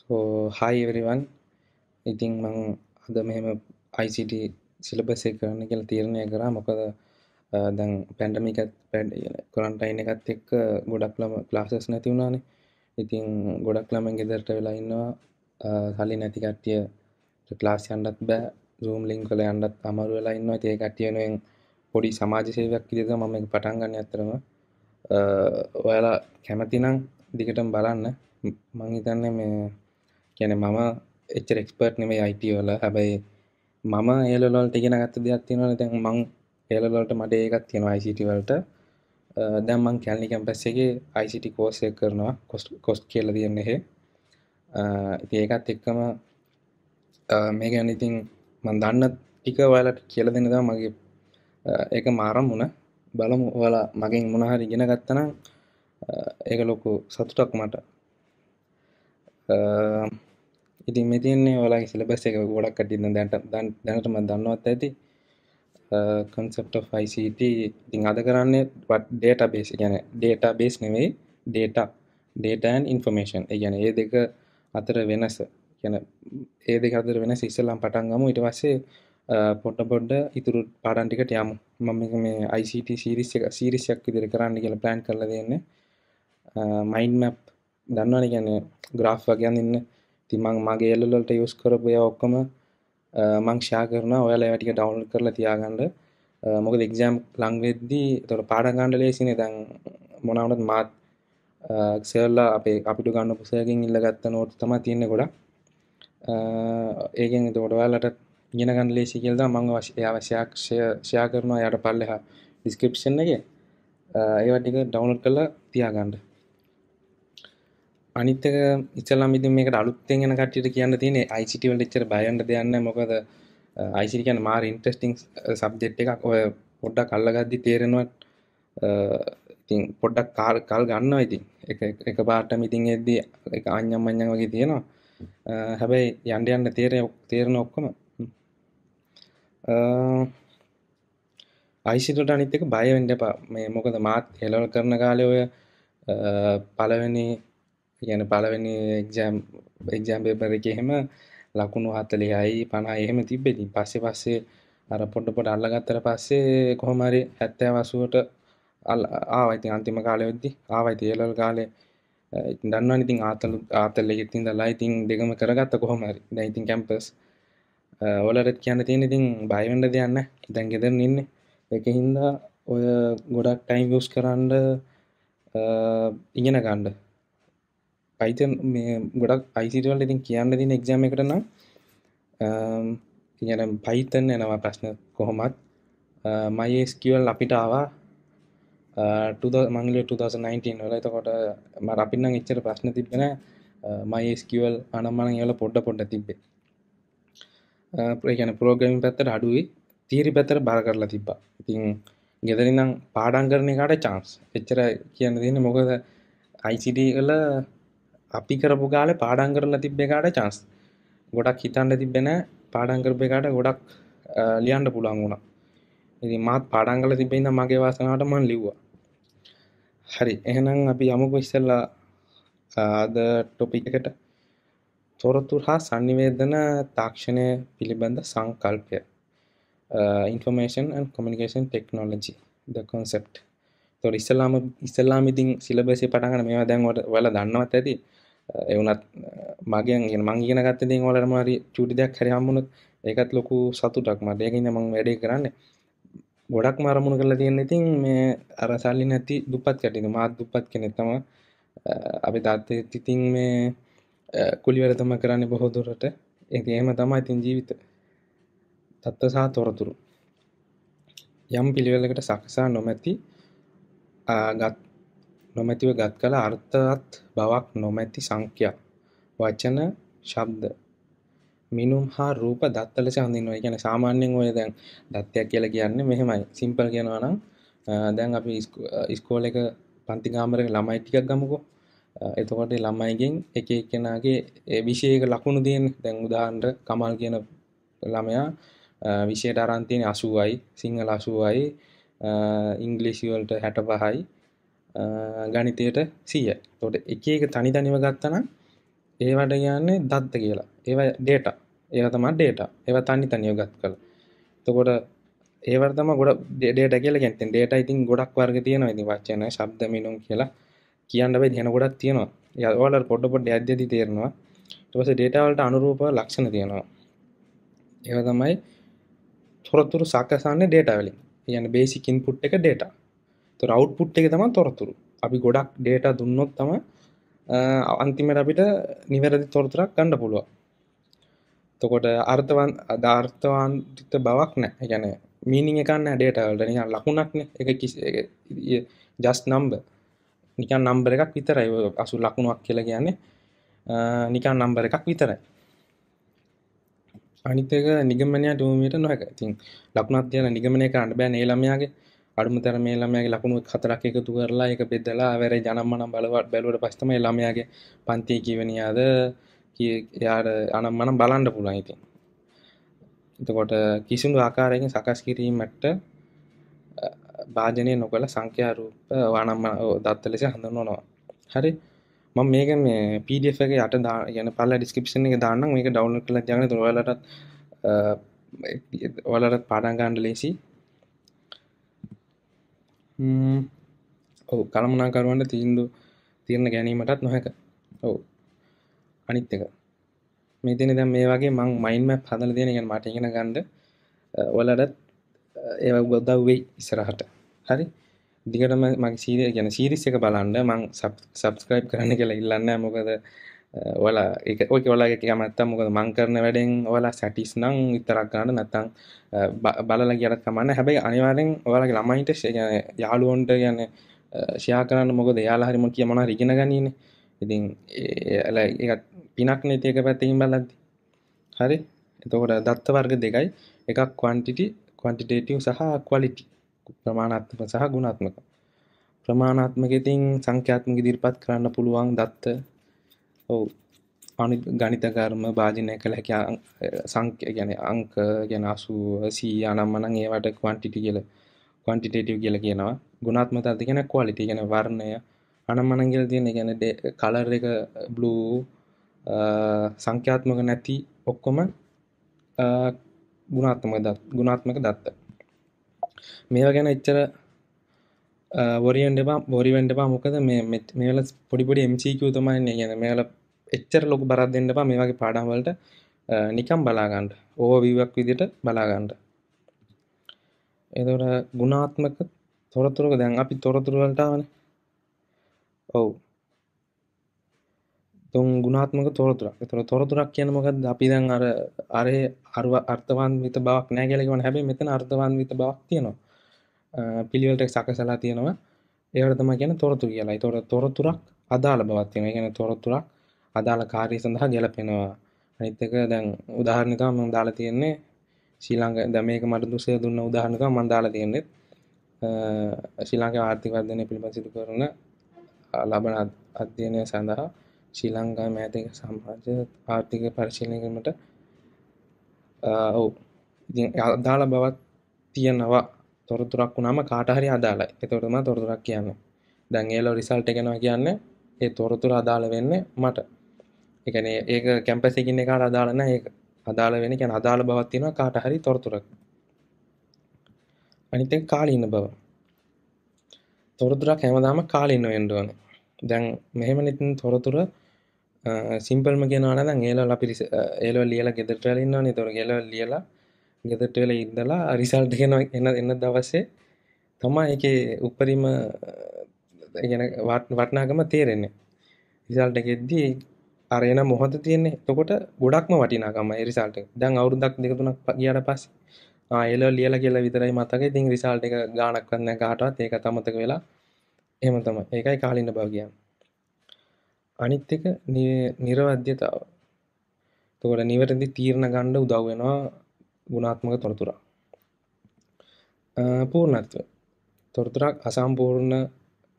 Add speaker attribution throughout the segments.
Speaker 1: සෝ හයි everyone ඉතිං මං අද මෙහෙම අයිසිට සිලබසේ කරන්න කියල තීරණය කරා මොකද දැන් පැන්ඩමිකත් පැඩ් කොරන්ටයින එකත් එක් ගොඩක් ලම ක්ලාසස් නැති වුණානේ ඉතිං ගොඩක් ළමෙන් ගෙදරට වෙලා ඉන්නවා සලි නැති කට්ටිය ක්ලාස් යන්ඩත් බෑ රූම් ලිං කළ යන්ඩත් අමරු වෙලා ඉන්නවා තිය කට්ටියනුවෙන් පොඩි සමාජසේවයක් කිරිද මම පටන්ගන්න ඇතරම ඔයාලා කැමතිනම් දිගටම බලන්න මංහිතන්නේ මේ කියන මම එච්චර එක්ස්පර්ට් නෙමේ අයිටවල හැබයි මම ඒලොලොල්ට ඉගෙන ගත්ත දෙයක් තියෙනවා දැන් මං ඒලොලොට මට ඒකත් තියෙනවා ICT වලට දැන් මං කැල්ලි කැම්පස්සගේ ICT කෝසය කරනවා කොස්් කියල තියන්නෙහෙ ඉති ඒකත් එක්කම මේ ගැන ඉතින් මන් දන්න ටික ඔයාලට කියල දෙනදා මගේ ඒක මාරම් වුණ බලමු ඔයාලා මගින් මොනහරි ගෙන ගත්තනම් ඒක ලොකු සතුටක් මට ඉතින් මේ තියන්නේ ඔලාගේ සිලබස් එක ගොඩක් කටින්න දැන්ට දැනටම දන්නවත් ඇති කන්සප්ට ෆයිසිට ඉතිං අද කරන්නේ ඩේට බේස් ගැන ඩේට බේස් නෙවෙයි ඩේට ඩේටන් ඉන්ෆර්මේෂන් ගැන ඒ දෙක අතර වෙනස ගැන ඒ දෙක අතර වෙනස් ඉස්සල්ලාම් පටන්ගම ඉට වස්සේ පොට බොඩ්ඩ ඉතුරු පාඩන්ටිකට යමු මම මේ ICT සිරිස් එක සිරිසියක් ඉදිරි කරන්න කියලා ප්ලෑන් කරල දෙන්න මයින් මැප් දන්නවන ගැන ග්‍රාෆ් වගයන් ඉන්න ඉතින් මම මගේ LL වලට යූස් කරපු ඒවා ඔක්කොම මම ෂෙයා කරනවා ඔයාලා ඒවා ටික ඩවුන්ලෝඩ් කරලා තියාගන්න මොකද එක්සෑම් ලඟ වෙද්දී එතකොට පාඩම් ගන්න ලේසිනේ දැන් මොනවා වුණත් මාත් සර්ලා අපේ අපිට ගන්න පුසයකින් ඉල්ලගත්ත නෝට් තමයි තියෙන්නේ ගොඩක් ඒකෙන් එතකොට ඔයාලට ඉගෙන ගන්න ලේසි කියලා දා මම ඒවා ෂෙයා කරනවා යාට පල්ලෙහා ඩිස්ක්‍රිප්ෂන් එකේ ඒවා ටික ඩවුන්ලෝඩ් කරලා තියාගන්න අනිත්තක ඉස්සලා මිදි මේකට අලුත්තෙන් එන කට්ටියට කියන්න තියෙන්නේ ICT වලට එච්චර බය වෙන්න දෙයක් නැහැ මොකද ICT කියන්නේ මාර ඉන්ටරෙස්ටිං සබ්ජෙක්ට් එකක් ඔය පොඩ්ඩක් අල්ලගද්දි තේරෙනවත් ඉතින් පොඩ්ඩක් කාල් කල් ගන්නවා ඉතින් එක එක පාටම ඉතින් එද්දි එක අඤ්ඤම් මඤ්ඤම් වගේ තියෙනවා හැබැයි යන්න යන්න තේරෙන තේරෙන ඔක්කොම අයිසිටට අනිත් එක බය වෙන්න එපා මේ මොකද මාත් හෙලවල් කරන කාලේ ඔය පළවෙනි කියන පලවෙනි එක්ජම් එක්ජම්පේපර එක එහෙම ලකුණු හත්තලයයි පනා එහෙම තිබ්බෙතින් පස්සෙ පස්සේ අර පොඩ්ඩ පොඩ අල්ලගත්තර පස්සේ කොහොමරි ඇත්තෑ වසුවට ආවයිති අන්තිම කාලයවෙද්දි ආවයිති ඒලල් කාලේ දන්නවා ඉතින් ආතල ආතල්ල ඉතින් දලා ඉතින් දෙකම කරගත්ත කොහොමරි දැයිතින් කැම්පස් ඔලරත් කියන්න තියෙන ඉතින් බයිවඩ දෙයන්න දැන් ගෙදර ඉන්න එක හින්දා ඔය ගොඩක් ටයිම් යස් කරන්න ඉගෙන ගණ්ඩ අයිත ගොඩක් අයිසිටවල් ඉතින් කියන්න තින එක්ජම කරන තියන පයිතන් එනවා ප්‍රශ්න කොහොමත් මයිස්කවල් අපිට ආවා මංගල 2019 වල එතකොට ම අපින්න එච්චර ප්‍රශ්න තිබෙන මයිස්කවල් අනම්මන යල පොඩ්ඩ පොඩ්ඩ තිබ්බේ ප්‍රයන පෝග්‍රමින් පැත්තට අඩුවේ තීරි පැතර බාර කරලා තිබ්බා ඉතින් ගෙදරිනම් පාඩන් කරන එකට චාන්ස් එච්චර කියන්න තින්න මොකද අයිසිඩ කල අපි කරපු ගාල පාඩන් කරලා තිබ්බ එකාට චාන්ස් ගොඩක් හිතන්න තිබෙන පාඩන් කරපු එකාට ගොඩක් ලියන්න පුළුවන් වුණා ඉතින් මාත් පාඩන් කරලා තිබෙන ඉඳන් මගේ වාසනාවට මම ලිව්වා හරි එහෙනම් අපි යමුකෝ ඉස්සෙල්ලා අද ටොපික් එකට තොරතුරු හා sannivedana තාක්ෂණය පිළිබඳ සංකල්පය uh, information and communication technology the concept තොර ඉස්සලාම ඉස්සලාම ඉතින් සිලබසය පටගන මේවා දැන් ඔයාලා දන්නවත් ඇති එවනත් මගෙන් මං ඉගෙන ගත්ත දේ වලටම හරි චූටි දෙයක් හරි හම්බුනොත් ඒකත් ලොකු සතුටක් මට ඒකින්ද මං වැඩේ කරන්නේ ගොඩක්ම අරමුණු කරලා තියෙන ඉතින් මේ අර සල්ලි නැති දුප්පත් කටින මාත් දුප්පත් කෙනෙක් තමයි අපි තාත්තේ ඉතින් මේ කුලිවැර තමයි කරන්නේ බොහෝ දුරට ඒක එහෙම තමයි ඉතින් ජීවිත තත්ත්ව සහ තොරතුරු යම් පිළිවෙලකට සකසා නොමැති ගත් නොමැතිව ගත් කළ අර්ථවත් බවක් නොමැති සංඛ්‍යා වචන ශබ්ද මිනුම් හා රූප දත් ලෙස හඳුන්වනවා. ඒ කියන්නේ සාමාන්‍යයෙන් ඔය දැන් දත්තයක් කියලා කියන්නේ මෙහෙමයි. සිම්පල් කියනවා නම් දැන් අපි ඉස්කෝලේ එක පන්ති ගාමරයක ළමයි ටිකක් ගමුකෝ. එතකොට ළමයිගෙන් එක එක්කෙනාගේ ඒ විෂයයක ලකුණු දෙන්නේ. දැන් උදාහරණට කමල් කියන ළමයා විෂයට අරන් තියෙන්නේ 80යි, සිංහල 80යි, ඉංග්‍රීසි වලට 65යි, ගනිතයට සිය තොට එක එක තනි තනිව ගත්තනම් ඒවට කියන්නේ දත්ත කියලා ඒව ඩේට ඒව තමා ඩේට ඒව තනි තනියව ගත් කළ තකොට ඒවර්තම ගොඩ ඩේට කියල ගැත ඩේට ඉතින් ගොඩක් වර්ග තියෙන ඇති වචන ශබ්ද මිනුම් කියලා කියන්න බයි තියෙන ගොඩක් තියෙනවා යවලට පොඩ්ඩ පොඩ්ඩ අධ්‍යති තේරෙනවා ටවස ඩේටවලට අනුරූප ලක්ෂණ තියෙනවා ඒව තමයි තොරතුරු සකසන්නේ ඩේටවලින් යන බේසිකින් පුට් එක ඩේටා තොර අවුට්පුට් එක තම තොරතුරු අපි ගොඩක් ඩේට දුන්නොත් තම අන්තිමට අපිට නිවැරදි තොරතුරක් ගණ්ඩ පුළුව තකොට අර්ථවන් ධාර්ථවාන්තිත බවක් නෑ ගැන මීනිින් එකන්න ඩේටවල්ට නිකන් ලකුණක්න එක කිසි ජස් නම්බ නිකන් නම්බර එකක් විතරයි අසු ලකුණුවක් කියලා කියන්නේ නිකන් නම්බර එකක් විතරයි අනිතක නිගමනය ටමට නොහැක තින් ලක්ුණත් තියන නිගමනය කරන්න බෑ නේළමයාගේ අඩුමතර මේ ළමයාගේ ලකුණු හතරක් එකතු කරලා එක බෙදලා වැර ජනම්මනම් බලවත් බැලුවට පස්සම ළමයාගේ පන්තිය කියවනියාද යාට අනම්මනම් බලන්ඩ පුළන් ඉතින් එතකොට කිසිදු ආකාරයෙන් සකස් කිරීමට භාජනය නොකළ සංඛ්‍යාරූප වනම්ම දත්ත ලෙස හඳුන්වනවා හරි මම මේක මේ පඩF එක යට දා යන පල්ල ඩිස්කිපෂන් එක දාන්නම් මේක ඩවුන්ලෝඩ් කරලා දැනගෙන ඔයාලටත් ඔයාලටත් පාඩම් ගන්න ලේසි ඔහු කළමනාකරුවන්ට තීන්දු තිරණ ගැනීමටත් නොහැක ඔවු අනිත් එක මෙතින දැම් මේ වගේ මං මයින්ම පදල දෙන ගැන මට ඉගෙන ගන්ඩ ඔලටත් ඒ ගොදව් වෙයි ඉස්සරහට හරි දිගටම මගේ සීරය ගැන සීරිස් එක බලන්ඩ මං සබස්ක්‍රයිබ් කරන්න කියලා ඉල්ලන්න මොකද ඔල එක ඔල එක මත්තම් මොකද මංකරන වැඩෙන් ඔලා සැටිස් නං විතරක් ගන්න නැත්තං බලලා කියලත් කමන්න හැබැයි අනිවාරෙන් ඔයාලගේ ළමයිට යාලුවොන්ට ගැන ශයා කරන්න මොකද යාලා හරිම කිය මොනා රිගෙන ගනීන ඉතින් එල එකත් පිනක් නතියක පැත්තකින් බලද්දි හරි එතකොට දත්ත වර්ග දෙකයි එකක් කවන්ටිටි කවන්ටිටේටව සහ කවලිටි ප්‍රමාණාත්මක සහ ගුණාත්මක ප්‍රමාණාත්මකඉතින් සංඛ්‍යාත්මක දිරිපත් කරන්න පුළුවන් දත්ත ඔව අනි ගනිතකර්ම භාජනය කළ හැකි සංකය ගැන අංක ගැන අසු සී අනම්මනං ඒවට කවන්ටිටි කියල කවන්ටිටේටව් කියල කියනවා ගුණාත්මතති ගැන කවාලිති ගැන වර්ණය අනම්මනංගල තියෙන ගැන කලර් එක බ්ලූ සංඛ්‍යාත්මක නැති ඔක්කොම ගුණාත්මක දත් ගුණාත්මක දත්ත මේවා ගැන එච්චර වරිෙන්ඩබා බොරිවෙන්ඩබා මොකද මේ මෙවල පොඩිපොඩි MCQ තමයින්නේ ගැන මේල එච්චර ලොක බරත් දෙන්න එපා මේ වගේ පාඩම් වලට නිකම් බලාගන්න ඕවර්විව්වක් විදිහට බලාගන්න එතකොට ගුණාත්මක තොරතුරුක දැන් අපි තොරතුරු වලට ආවනේ ඔව් තුන් ගුණාත්මක තොරතුරක් එතකොට තොරතුරක් කියන්නේ මොකද්ද අපි දැන් අර අරේ අරව අර්ථවන්විත බවක් නැහැ කියලා කියවන හැබැයි මෙතන අර්ථවන්විත බවක් තියෙනවා පිළිවෙලට සකසලා තියෙනවා ඒවට තමයි කියන්නේ තොරතුරු කියලා. ඒතකොට තොරතුරක් අදාළ බවක් තියෙනවා. ඒ කියන්නේ තොරතුරක් අදාළ කාරය සඳහා ගැලපෙනවා අනිත්තක දැන් උදාහරණක මං දාලා තියෙන්නේ ශීලංග දැමේක මට දුසය දුන්න උදාහරණක මං දාලා තියෙන්නේ ශීලංගේ ආර්ථික වර්ධනය පිළිබඳ සිදු කරන ලබන අධ්‍යයනය සඳහා ශ්‍රී ලංකා මෑතික සමාජ ආර්ථික පරිශීලනයකට ඔව් ඉතින් අදාළ බවක් තියෙනවා තොරතුරක් වුණාම කාට හරි අදාළයි. ඒකට තමයි තොරතුරක් කියන්නේ. දැන් ඒලෝ රිසල්ට් එක එනවා කියන්නේ ඒ තොරතුර අදාළ වෙන්නේ මට. එකන ඒක කැම්පසිකින්න එකට අදාලන ඒ අදාළ වෙන කැන අදාළ බවත්තින කාට හරි තොරතුරක් අනිත කාලඉන්න බව තොරතුරක් හැමදාම කාලින්න එන්ඩුවන දැන් මෙහෙම නිතින් තොරතුර සිම්පල්ම කියෙනවාන දැන් ඒලල පිරි ඒල ලියලා ගෙදටලන්නවාන තොර ගෙල ලියලා ගෙදටවෙල ඉදලා රිසල්ට කියෙන එන්න එන්න දවස්සේ තමා එක උපරිම ගැන වටනාගම තේරෙන්නේ රිසල්ට එකෙද්දී අර එන මොහොත තියෙන්නේ. එතකොට ගොඩක්ම වටිනාකම ඒ රිසල්ට් එක. දැන් අවුරුද්දක් දෙක තුනක් ගියාට පස්සේ ආ එළ ලියලා කියලා විතරයි මතක. ඉතින් රිසල්ට් එක ගාණක්වත් නැහැ කාටවත්. ඒක තමතක වෙලා එහෙම තමයි. ඒකයි කාලින්න බව කියන්නේ. අනිත් එක නිර්වද්‍යතාව. එතකොට නිවැරදි තීරණ ගන්න උදව් වෙනවා ගුණාත්මක තොරතුරු. පූර්ණත්වය. තොරතුරක් අසම්පූර්ණ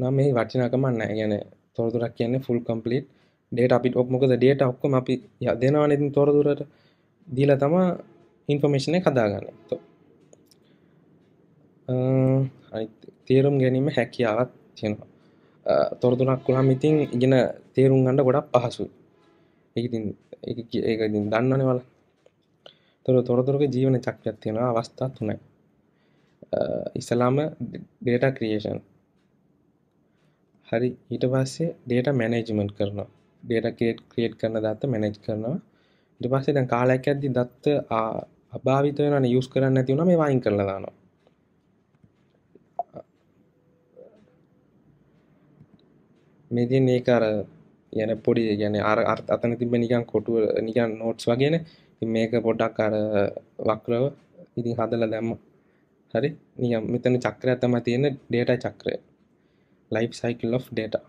Speaker 1: නම් මේ වටිනාකමක් නැහැ. يعني තොරතුරක් කියන්නේ full complete ඩේට අපිට ඔක් මොකද ඩේට ඔක්කොම අපි යදෙනවා ඉතින් තොරදුරට දීලා තමා ඉන්ෆර්මේෂණය කදාගන්න තේරුම් ගැනීම හැකියාවත් තියෙනවා තොරදුනක් වුණම් ඉතින් ඉගෙන තේරුම් ගන්න ගොඩක් පහසු ඒතින් ඒතින් දන්නන වල තොර තොරතුරක ජීවන චක්්‍යයක් තියෙනවා අවස්ථා තුනයි ඉසලාම ඩේට ක්‍රියේෂන් හරි ඊට පස්සේ ඩේට මැනේජමෙන්ට් කරනවා data create create කරන දත්ත manage කරනවා ඊට පස්සේ දැන් කාලයක් යද්දී දත්ත අභාවිත වෙනවනේ use කරන්න නැති වුණා මේ වයින් කරලා දානවා මේ තියෙන ඒක අර යන පොඩි කියන්නේ අර අතන තිබ්බ නිකන් කොටුව නිකන් notes වගේනේ ඉතින් මේක පොඩ්ඩක් අර වක්‍රව ඉතින් හදලා දැම්ම හරි නිකන් මෙතන චක්‍රය තමයි තියෙන්නේ data චක්‍රය life cycle of data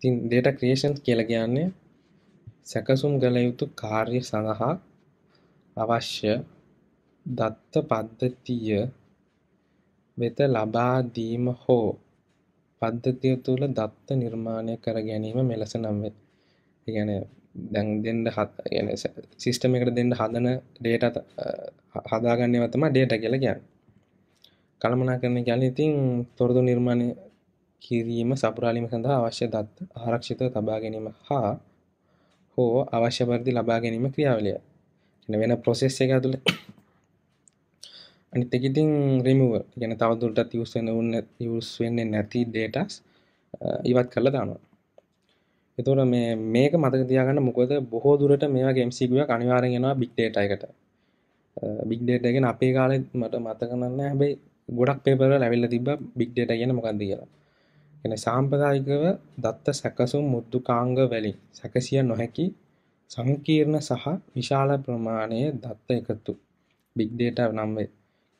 Speaker 1: තින් ඩේට ක්‍රේෂන් කියල කියන්නේ සැකසුම් ගල යුතු කාර්ය සඳහා අවශ්‍ය දත්ත පද්ධතිය වෙත ලබාදීම හෝ පද්ධතිය තුළ දත්ත නිර්මාණය කර ගැනීම මෙලෙස නම්වේ ගැන දැන් දෙන්න හත් ගැන සිිස්ටම එකට දෙන්න හදන ඩේට හදාගන්නවතම ඩේට කියල ගැන් කළමනා කරන ගැන ඉතින් තොරදු නිර්මාණය කිරීම සපුරාලීම සඳහා අවශ්‍ය දත් ආරක්ෂිතව තබා ගැනීම හා හෝ අවශ්‍ය පරිදි ලබා ගැනීම ක්‍රියාවලිය. එන වෙන process එක ඇතුළේ අනිත් එක ඉතින් remover කියන තවදුරටත් use වෙන උන්නේ use වෙන්නේ නැති datas ඉවත් කරලා දානවා. එතකොට මේ මේක මතක තියාගන්න මොකද බොහෝ දුරට මේ වගේ MCQ එකක් අනිවාර්යෙන් එනවා big data එකට. big data කියන අපේ කාලේ මට මතක නැහැ හැබැයි ගොඩක් paper වල ඇවිල්ලා තිබ්බා big data කියන්නේ මොකක්ද කියලා. එන සාම්ප්‍රදායිකව දත්ත සැකසුම් මුද්දුකාංග වලින් සැකසිය නොහැකි සංකීර්ණ සහ විශාල ප්‍රමාණය දත්ත එකතු බිග් ඩේටා නම් වේ.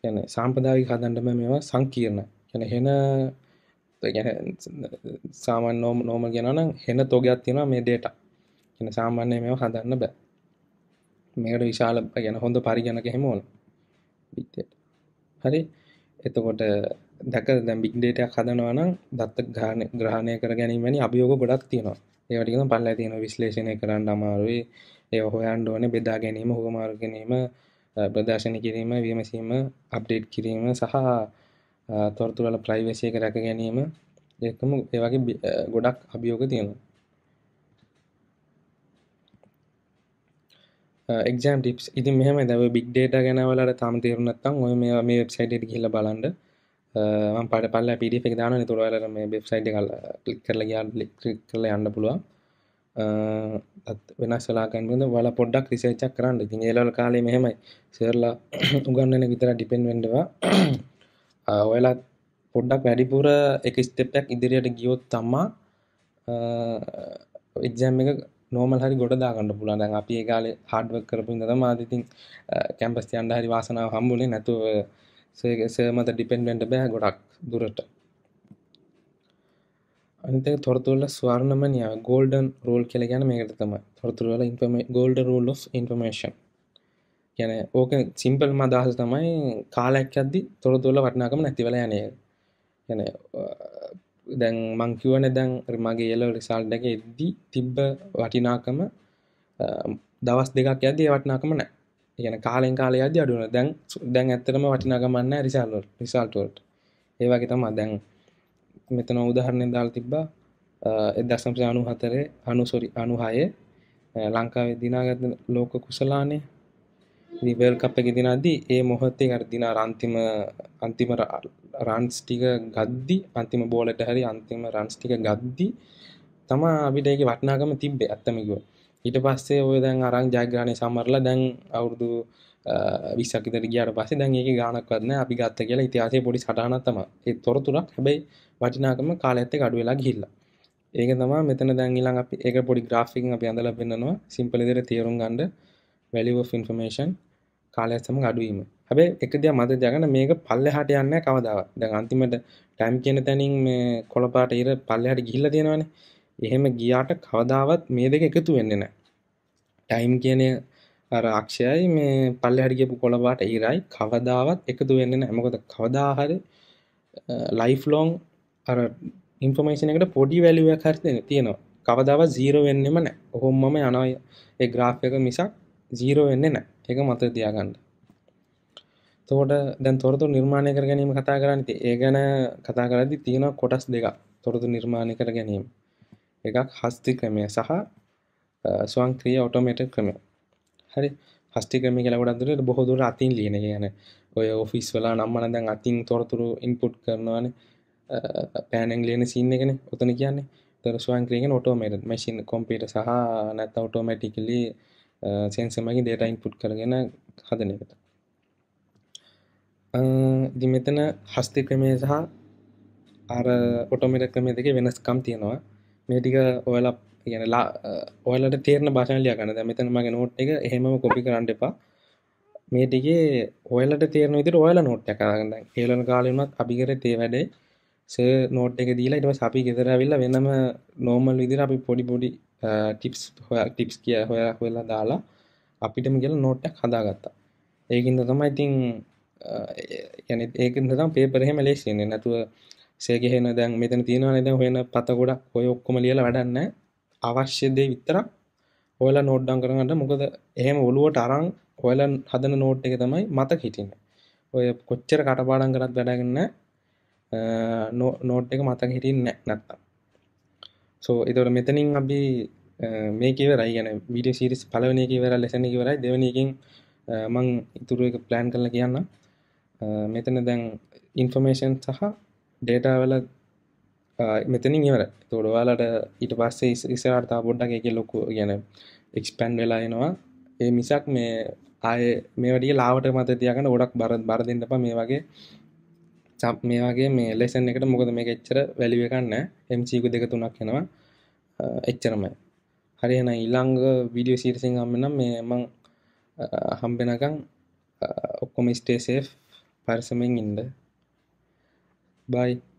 Speaker 1: කියන්නේ සාම්ප්‍රදායික හදන්නම මේවා සංකීර්ණ. කියන්නේ හෙන සාමාන්‍ය නෝම නෝමල් කියනවා නම් හෙන තොගයක් තියෙනවා මේ ඩේටා. කියන්නේ සාමාන්‍ය මේවා හදන්න බෑ. මේකට විශාල කියන හොඳ පරිගණක එහෙම ඕන. බිග් හරි. එතකොට දැක දැම් බික්්ඩේට හදනවනම් දත්ත ගාන ග්‍රහණය කර ගැනීමනි අභියෝග ගොඩක් තියෙනවා ඒවටිකම පල්ල තියෙන විශ්ලේෂණය කරන්න අමාරුවේ ඒ හොයන් ඕන බෙදා ගැනීම හොකමාර ගැනීම ප්‍රදර්ශන කිරීම විමසීම අප්ඩේට් කිරීම සහ තොරතුරල ප්‍රයිවේශයක රැක ගැනීම ඒකම ඒවගේ ගොඩක් අභියෝග තියෙනවා එක්ම් ටිප් ඉති මෙහම දැව බික්්ඩේට ගැනවලට තාම තේරුනත්තම් ඔය මේ වෙබ්සයිට් කියල බලන්ඩ පට පල්ල පිට එක දාන තුරවල මේ බෙබ්සයිට් කල් කලික් කරල ලික් කරල යන්න පුළුවන් වෙන සලාකන්ද වල පොඩ්ඩක් රිසේච්චක් කරන්න ඉතින් ඒලවල කාලේ මෙහෙමයි සේරලා උගන්නන විතර ඩිපෙන් වෙන්ඩවා ඔයලා පොඩ්ඩක් වැඩිපුර එක ස්තෙප්යක් ඉදිරියට ගියොත් තම්මා එක්ජම් එක නෝමල් හරි ගොඩ දාගන්න පුළන් දැන් අපි ඒ කාලේ හඩ්වක් කරපු ඉඳ තම ආතිතින් කැම්පස් යන්ඩ හරි වාසනාව හම්බුලේ නැතුව සය මත ඩිපෙන්ඩට බෑ ගොඩක් දුරට අනිතක තොරතුරල ස්වර්ණමනය ගෝල්ඩන් රෝල් කෙල ගැන මේකට තම තොරතුරල ඉන්ම ගෝල්ඩ රූල් of ඉන්ෆර්මේෂන් ගැන ඕක සිම්පල් මදහස තමයි කාලයක් අද්දි තොරතුරල වටනාකම නැතිවල යනය ගැන දැන් මංකිවන දැන් මගේ එල රිසාල්ඩක එද්දී තිබ්බ වටිනාකම දවස් දෙකක් ඇදේ වටනාකම නෑ එකන කාලෙන් කාලය අද අඩුන දැන් දැන් ඇත්තරම වටිනාගමන්න රිසල්ලට රිසල්ටෝට ඒවාගේ තම දැන් මෙතන උදහරණය දාල් තිබ්බා එදක්සම්සය අනු හතරේ අනුසොරි අනුහාය ලංකාවේ දිනාගත ලෝක කුසලානේ නිවල් කප් එක දිනදී ඒ මොහොත්තේ අර දිනා අන්තිම අන්තිම රන්ස් ටික ගද්දි අන්තිම බෝලට හරි අන්තිම රන්ස් ටික ගද්දි තමා අපිට ඒකේ වටිනාකම තිබ්බේ ඇත්තම කිව්වොත් ඊට පස්සේ ඔය දැන් අරන් ජයග්‍රහණය සමරලා දැන් අවුරුදු 20ක් විතර ගියාට පස්සේ දැන් ඒකේ ගාණක්වත් නැහැ අපි ගත්ත කියලා ඉතිහාසයේ පොඩි සටහනක් තමයි. ඒ තොරතුරක් හැබැයි වටිනාකම කාලයත් එක්ක අඩු වෙලා ගිහිල්ලා. ඒක තමයි මෙතන දැන් ඊළඟ අපි ඒක පොඩි graph එකකින් අපි අඳලා පෙන්නනවා simple විදිහට තේරුම් ගන්න value of information කාලයත් සමග අඩු වීම. හැබැයි එක දෙයක් මතක තියාගන්න මේක පල්ලෙහාට යන්නේ නැහැ කවදාවත්. දැන් අන්තිමට ටයිම් කියන තැනින් මේ කොළපාට ඉර පල්ලෙහාට ගිහිල්ලා තියෙනවානේ. එහෙම ගියාට කවදාවත් මේ දෙක එකතු වෙන්නේ නැහැ. ටයිම් කියන අර අක්ෂයයි මේ පල්ලෙහාට ගියපු කොළබාට ඊරයි කවදාවත් එකතු වෙන්නේ නැහැ. මොකද කවදා හරි ලයිෆ් ලොන් අර ඉන්ෆර්මේෂන් එකට පොඩි වැලියු එකක් හරි තියෙනවා. කවදාවත් 0 වෙන්නෙම නැහැ. කොහොමම යනවා ඒ graph එක මිසක් 0 වෙන්නේ නැහැ. ඒක මතක තියාගන්න. එතකොට දැන් තොරතුරු නිර්මාණය කර ගැනීම කතා කරන්නේ. ඒ ගැන කතා කරද්දී තියෙනවා කොටස් දෙකක්. තොරතුරු නිර්මාණය කර ගැනීම. එකක් හස්ති ක්‍රමය සහ ස්වංක්‍රීය ඔටෝමේට ක්‍රමය හරි හස්ටි ක්‍රම කියලා ගොඩක් දුරට බොහෝ දුර අතින් ලියන කියන ඔය ඔෆිස් වල නම් මම දැන් අතින් තොරතුරු ඉන්පුට් කරනවානේ පෑනෙන් ලියන සීන් එකනේ ඔතන කියන්නේ තොර ස්වංක්‍රීයෙන් ඔටෝමේටඩ් මැෂින් කොම්පියුටර් සහ නැත්නම් ඔටෝමැටිකලි සෙන්සර් මගින් data input කරගෙන හදන එකට දි මෙතන හස්ති ක්‍රමය සහ අර ඔටෝමට ක්‍රමය දෙක වෙනස්කම් තියෙනවා මේ ටික ඔයලා ගැනලා ඔයලට තේරන භාෂනලයා ගන්න දැමතන මගේ නෝට් එක හෙම කොපි කරන්න එපා මේ ටිකේ ඔයලට තේරන විදිර ඔයල නෝට් එකගන්න ඒලන කාලනත් අපිකර තේ වැඩේ ස නෝට් එක දීලා ඉටව අපි ගෙදරවිල්ල වෙනම නෝමල් විදිර අපි පොඩි පොඩි ටිප්ස් හොයා ටිප්ස් කිය හොයා වෙලා දාලා අපිටම කියල නෝට්ටක් හදාගත්තා ඒකින්ද තමයි ඉතින් යන ඒකද තම් පේපරහෙම ලේසින්නේ නැතුව සේකහෙන දැන් මෙතන තියෙනවා නේද හොයන පත ගොඩක් ඔය ඔක්කොම ලියලා වැඩක් නැහැ අවශ්‍ය දේ විතරක් ඔයාලා නෝට් ඩවුන් කරගන්න මොකද එහෙම ඔළුවට අරන් ඔයාලා හදන නෝට් එක තමයි මතක හිටින්නේ ඔය කොච්චර කටපාඩම් කරත් වැඩක් නැහැ නෝට් එක මතක හිටින්නේ නැත්තම් සෝ ඒතකොට මෙතනින් අපි මේක ඉවරයි يعني වීඩියෝ සීරීස් පළවෙනි එක ඉවරයි ලෙසන් එක ඉවරයි දෙවෙනි එකෙන් මම ඉතුරු එක ප්ලෑන් කරලා කියන්නම් මෙතන දැන් ඉන්ෆර්මේෂන් සහ ඩේටාවල මෙතනින් ඉවර තොඩවාලට ඊට පස්සේ ඉස්සරටතා පොඩ්ඩක් එක ලොකු ගැන එක්ස්පැන්් වෙලා එනවා ඒ මිසක් මේ ආය මේ වැඩිය ලාවට මත තියගෙන ගොඩක් බරත් බර දෙන්න එපා මේ වගේ චප් මේ වගේ මේ ලෙසන් එකට මොකද මේක එච්චර වැලිුව එකන්න එම්චීකු දෙක තුනක් එනවා එච්චරමයි හරි එන ඉල්ලංග වීඩියෝ සීරසිං අම්මනම් මේ මං හම්බෙනකං ඔක්කොම ස්ටේසේ් පරිසමෙන් ඉන්ද Bye.